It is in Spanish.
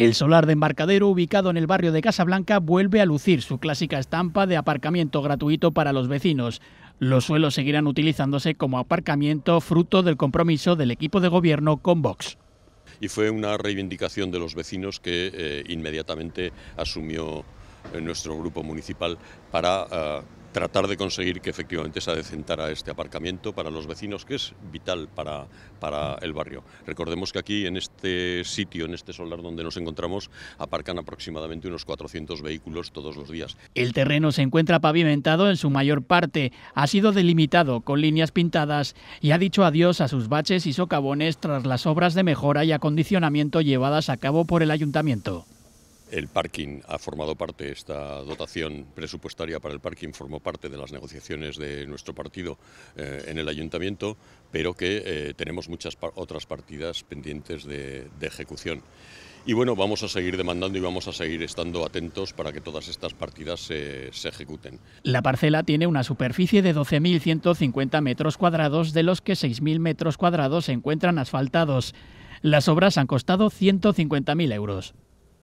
El solar de embarcadero, ubicado en el barrio de Casablanca, vuelve a lucir su clásica estampa de aparcamiento gratuito para los vecinos. Los suelos seguirán utilizándose como aparcamiento fruto del compromiso del equipo de gobierno con Vox y fue una reivindicación de los vecinos que eh, inmediatamente asumió eh, nuestro grupo municipal para ah, tratar de conseguir que efectivamente se adecentara este aparcamiento para los vecinos, que es vital para, para el barrio. Recordemos que aquí, en este sitio, en este solar donde nos encontramos, aparcan aproximadamente unos 400 vehículos todos los días. El terreno se encuentra pavimentado en su mayor parte, ha sido delimitado con líneas pintadas y ha dicho adiós a sus baches y socavones tras las obras de mejora y acondicionamiento llevadas a cabo por el ayuntamiento. El parking ha formado parte, esta dotación presupuestaria para el parking formó parte de las negociaciones de nuestro partido eh, en el ayuntamiento, pero que eh, tenemos muchas otras partidas pendientes de, ejecución. Y bueno, vamos a seguir demandando y vamos a seguir estando atentos para que todas estas partidas se, se ejecuten. La parcela tiene una superficie de 12.150 metros cuadrados, de los que 6.000 metros cuadrados se encuentran asfaltados. Las obras han costado 150.000 euros.